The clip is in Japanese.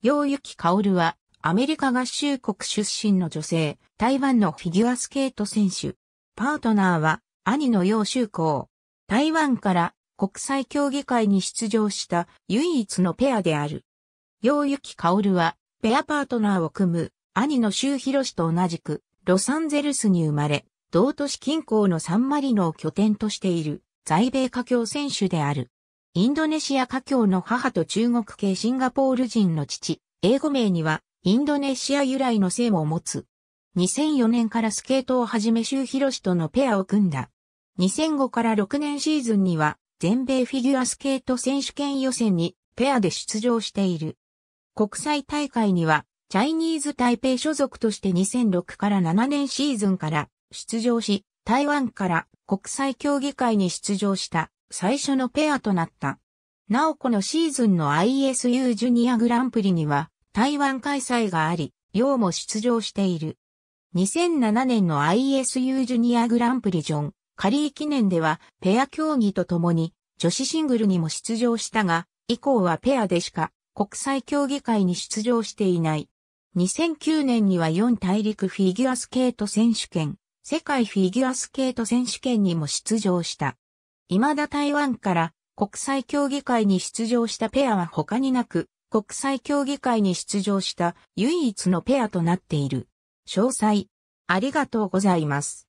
楊幸薫は、アメリカ合衆国出身の女性、台湾のフィギュアスケート選手。パートナーは、兄の楊秀光。台湾から国際競技会に出場した唯一のペアである。楊幸薫は、ペアパートナーを組む、兄の周博氏と同じく、ロサンゼルスに生まれ、同都市近郊のサンマリノを拠点としている、在米華僑選手である。インドネシア華僑の母と中国系シンガポール人の父、英語名にはインドネシア由来の姓も持つ。2004年からスケートを始め周博士とのペアを組んだ。2005から6年シーズンには全米フィギュアスケート選手権予選にペアで出場している。国際大会にはチャイニーズ台北所属として2006から7年シーズンから出場し、台湾から国際競技会に出場した。最初のペアとなった。なおこのシーズンの ISU ジュニアグランプリには台湾開催があり、うも出場している。2007年の ISU ジュニアグランプリジョン、カリー記念ではペア競技とともに女子シングルにも出場したが、以降はペアでしか国際競技会に出場していない。2009年には4大陸フィギュアスケート選手権、世界フィギュアスケート選手権にも出場した。未だ台湾から国際競技会に出場したペアは他になく、国際競技会に出場した唯一のペアとなっている。詳細、ありがとうございます。